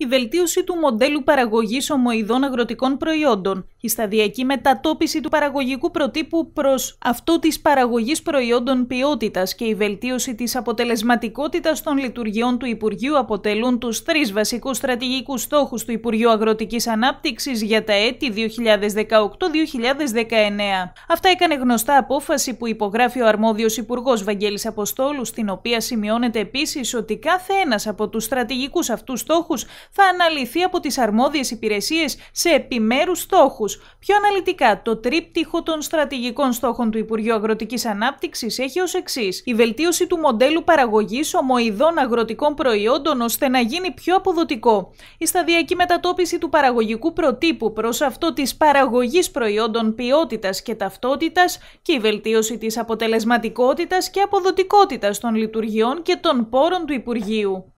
η βελτίωση του μοντέλου παραγωγής ομοειδών αγροτικών προϊόντων, η σταδιακή μετατόπιση του παραγωγικού προτύπου προς αυτό της παραγωγής προϊόντων ποιότητας και η βελτίωση της αποτελεσματικότητας των λειτουργιών του Υπουργείου αποτελούν τους τρεις βασικούς στρατηγικούς στόχους του Υπουργείου Αγροτικής ανάπτυξης για τα έτη 2018-2019. Αυτά έκανε γνωστά απόφαση που υπογράφει ο αρμόδιος Υπουργός Βαγγέλης Αποστόλου, στην οποία σημειώνεται επίσης ότι κάθε ένας από τους στρατηγικούς αυτούς στόχους θα αναλυθεί από τις αρμόδιες υπηρεσίες σε επιμέρους στόχους. Πιο αναλυτικά, το τρίπτυχο των στρατηγικών στόχων του Υπουργείου Αγροτικής Ανάπτυξης έχει ως εξής. Η βελτίωση του μοντέλου παραγωγής ομοειδών αγροτικών προϊόντων ώστε να γίνει πιο αποδοτικό. Η σταδιακή μετατόπιση του παραγωγικού προτύπου προς αυτό της παραγωγής προϊόντων ποιότητας και ταυτότητας και η βελτίωση της αποτελεσματικότητας και αποδοτικότητας των λειτουργιών και των πόρων του Υπουργείου.